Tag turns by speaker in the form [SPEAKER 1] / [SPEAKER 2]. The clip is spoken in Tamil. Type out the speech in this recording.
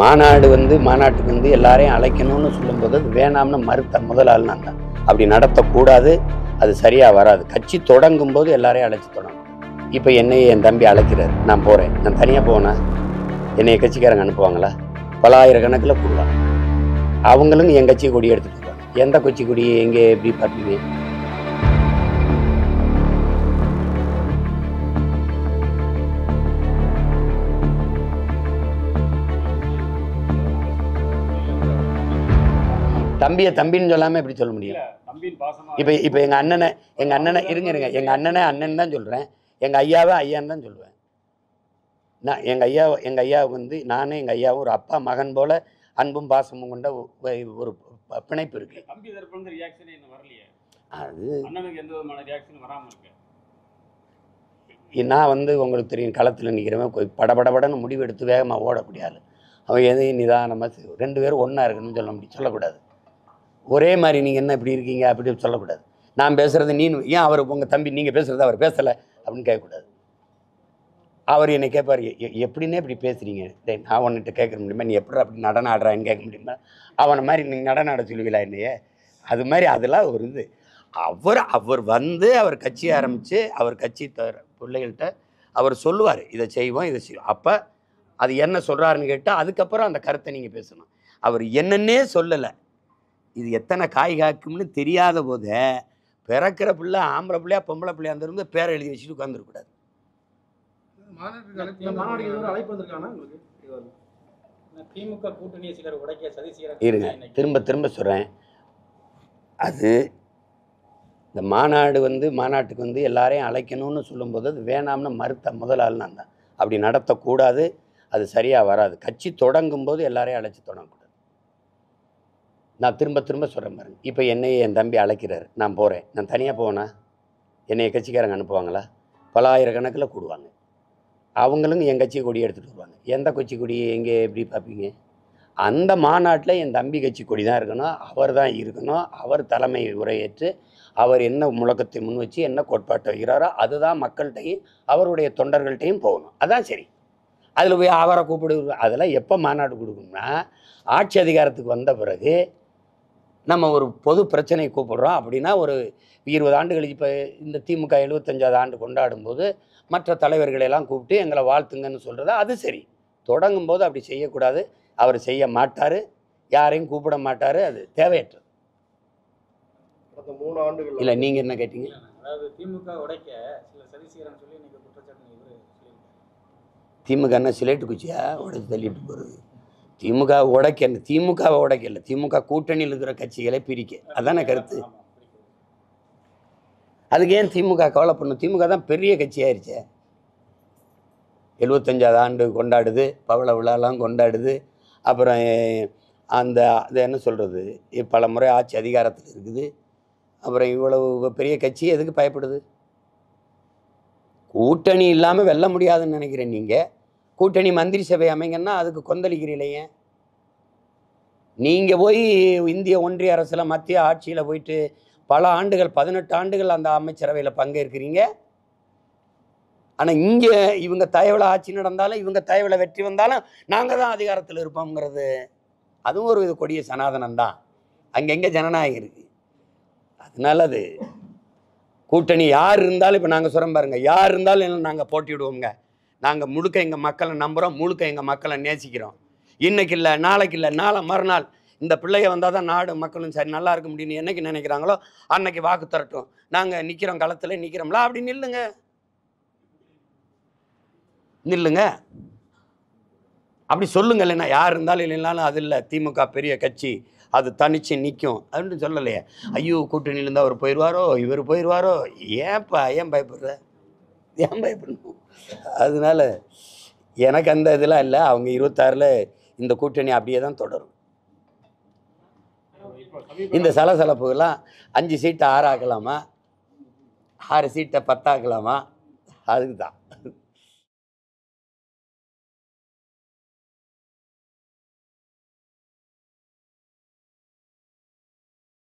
[SPEAKER 1] மாநாடு வந்து மாநாட்டுக்கு வந்து எல்லாரையும் அழைக்கணும்னு சொல்லும்போது அது வேணாம்னு மறுத்த முதலாள் நான் தான் அப்படி நடத்தக்கூடாது அது சரியாக வராது கட்சி தொடங்கும் போது எல்லாரையும் அழைச்சி தொடங்கும் இப்போ என்னையை என் தம்பி அழைக்கிறார் நான் போகிறேன் நான் தனியாக போனேன் என்னைய கட்சிக்காரங்க அனுப்புவாங்களா பல ஆயிரக்கணக்கில் கூடுவாங்க அவங்களும் என் கட்சி கொடி எடுத்துகிட்டு எந்த கொச்சி கொடி எங்கே எப்படி பார்ப்பீங்க தம்பியை தம்பின்னு சொல்லாமல் எப்படி சொல்ல முடியும் இப்போ இப்போ எங்கள் அண்ணனை எங்கள் அண்ணனை இருங்க இருங்க எங்கள் அண்ணனை அண்ணன் தான் சொல்கிறேன் எங்கள் ஐயாவை ஐயான்னு தான் சொல்லுவேன் நான் எங்கள் ஐயா எங்கள் ஐயாவை வந்து நானும் எங்கள் ஐயாவும் ஒரு அப்பா மகன் போல் அன்பும் பாசமும் கொண்ட ஒரு பிணைப்பு இருக்கு அது நான் வந்து உங்களுக்கு தெரியும் களத்தில் நிற்கிறவன் படபடபடன்னு முடிவு எடுத்து வேகமாக ஓடக்கூடிய ஆள் அவன் எதையும் நிதானமாக ரெண்டு பேரும் ஒன்றா இருக்கணும்னு சொல்ல முடியும் சொல்லக்கூடாது ஒரே மாதிரி நீங்கள் என்ன இப்படி இருக்கீங்க அப்படி சொல்லக்கூடாது நான் பேசுகிறது நீ ஏன் அவர் உங்கள் தம்பி நீங்கள் பேசுகிறது அவர் பேசலை அப்படின்னு கேட்கக்கூடாது அவர் என்னை கேட்பார் எப்படின்னே இப்படி பேசுகிறீங்க டே நான் அவன்கிட்ட கேட்க முடியுமா நீ எப்படி அப்படி நடனம் ஆடுறான்னு கேட்க முடியுமா அவனை மாதிரி நீங்கள் நடனம் ஆட சொல்லுவீங்களா என்னையே அது மாதிரி அதெல்லாம் ஒரு இது அவர் அவர் வந்து அவர் கட்சி ஆரம்பித்து அவர் கட்சி த பிள்ளைகள்கிட்ட அவர் சொல்லுவார் இதை செய்வோம் இதை செய்வோம் அப்போ அது என்ன சொல்கிறாருன்னு கேட்டால் அதுக்கப்புறம் அந்த கருத்தை நீங்கள் பேசணும் அவர் என்னன்னே சொல்லலை இது எத்தனை காய் காக்கும்னு தெரியாத போது பிறக்கிற பிள்ளை ஆம்பளை பிள்ளையா பொம்பளை பிள்ளையா இருந்திருந்து பேரை எழுதி வச்சுட்டு உட்காந்துருக்கூடாது திமுக இருங்க திரும்ப திரும்ப சொல்கிறேன் அது இந்த மாநாடு வந்து மாநாட்டுக்கு வந்து எல்லாரையும் அழைக்கணும்னு சொல்லும்போது அது வேணாம்னு மறுத்த முதல் நான் தான் அப்படி நடத்தக்கூடாது அது சரியாக வராது கட்சி தொடங்கும் போது எல்லாரையும் அழைச்சி தொடங்கும் நான் திரும்ப திரும்ப சொல்கிறேன் பாருங்க இப்போ என்னையே என் தம்பி அழைக்கிறாரு நான் போகிறேன் நான் தனியாக என்னை என் கட்சிக்காரங்க அனுப்புவாங்களா பல ஆயிரக்கணக்கில் கூடுவாங்க அவங்களும் என் கட்சி கொடியை எடுத்துகிட்டு வருவாங்க எந்த கட்சி கொடி எங்கே எப்படி பார்ப்பீங்க அந்த மாநாட்டில் என் தம்பி கட்சி கொடி தான் இருக்கணும் அவர் தான் இருக்கணும் அவர் தலைமை உரையேற்று அவர் என்ன முழக்கத்தை முன் வச்சு என்ன கோட்பாட்டை வைக்கிறாரோ அதுதான் மக்கள்கிட்டையும் அவருடைய தொண்டர்கள்ட்டையும் போகணும் அதான் சரி அதில் போய் அவரை கூப்பிடு அதெல்லாம் எப்போ மாநாடு கொடுக்கணும்னா ஆட்சி அதிகாரத்துக்கு வந்த பிறகு நம்ம ஒரு பொது பிரச்சனை கூப்பிடுறோம் அப்படின்னா ஒரு இருபது ஆண்டுகளுக்கு இப்போ இந்த திமுக எழுபத்தஞ்சாவது ஆண்டு கொண்டாடும் போது மற்ற தலைவர்களெல்லாம் கூப்பிட்டு எங்களை வாழ்த்துங்கன்னு சொல்கிறதா அது சரி தொடங்கும் போது அப்படி செய்யக்கூடாது அவர் செய்ய மாட்டார் யாரையும் கூப்பிட மாட்டார் அது தேவையற்றது மூணு ஆண்டுகள் இல்லை நீங்கள் என்ன கேட்டீங்க அதாவது திமுக உடைக்க சில சரி செய்கிறேன்னு சொல்லி திமுக என்ன சிலேட்டு குச்சியா உடைச்சி தள்ளிட்டு போகிறது திமுகவை உடைக்க திமுகவை உடைக்கல திமுக கூட்டணியில் இருக்கிற கட்சிகளை பிரிக்க அதான கருத்து அதுக்கு ஏன் திமுக கவலை பண்ணும் திமுக தான் பெரிய கட்சியாயிருச்சே எழுபத்தஞ்சாவது ஆண்டு கொண்டாடுது பவள விழாலாம் கொண்டாடுது அப்புறம் அந்த அது என்ன சொல்கிறது பல முறை ஆட்சி அதிகாரத்தில் இருக்குது அப்புறம் இவ்வளவு பெரிய கட்சி எதுக்கு பயப்படுது கூட்டணி இல்லாமல் வெல்ல முடியாதுன்னு நினைக்கிறேன் நீங்கள் கூட்டணி மந்திரி சபை அமைங்கன்னா அதுக்கு கொந்தளிக்கிறீங்களே நீங்கள் போய் இந்திய ஒன்றிய அரசில் மத்திய ஆட்சியில் போயிட்டு பல ஆண்டுகள் பதினெட்டு ஆண்டுகள் அந்த அமைச்சரவையில் பங்கேற்கிறீங்க ஆனால் இங்கே இவங்க தயவில் ஆட்சி நடந்தாலும் இவங்க தயவில் வெற்றி வந்தாலும் நாங்கள் தான் அதிகாரத்தில் இருப்போங்கிறது அதுவும் ஒரு இது கொடிய சனாதனம் தான் அங்கெங்கே ஜனநாயகம் இருக்குது அதனால அது கூட்டணி யார் இருந்தாலும் இப்போ நாங்கள் சுரம்பாருங்க பாருங்கள் யார் இருந்தாலும் நாங்கள் போட்டிடுவோங்க நாங்கள் முழுக்க எங்கள் மக்களை நம்புகிறோம் முழுக்க எங்கள் மக்களை நேசிக்கிறோம் இன்றைக்கி இல்லை நாளைக்கு இல்லை நாளை மறுநாள் இந்த பிள்ளைய வந்தால் தான் நாடு மக்களும் சரி நல்லா இருக்க முடியும்னு என்றைக்கு நினைக்கிறாங்களோ அன்னைக்கு வாக்கு தரட்டும் நாங்கள் நிற்கிறோம் களத்தில் நிற்கிறோம்ல அப்படி நில்லுங்க நில்லுங்க அப்படி சொல்லுங்க இல்லைன்னா யார் இருந்தாலும் இல்லைனாலும் அது இல்லை திமுக பெரிய கட்சி அது தனிச்சு நிற்கும் அப்படின்னு சொல்லலையே ஐயோ கூட்டணியில் இருந்தால் அவர் போயிடுவாரோ இவர் போயிடுவாரோ ஏன்ப்பா ஏன் பயப்படுற ஏன் பயப்படணும் அதனால எனக்கு அந்த இதெல்லாம் இல்லை அவங்க இருபத்தாறில் இந்த கூட்டணி அப்படியே தான் தொடரும் இந்த சலசலப்புகள்லாம் அஞ்சு சீட்டை ஆறாக்கலாமா ஆறு சீட்டை பத்தாக்கலாமா அதுக்கு தான்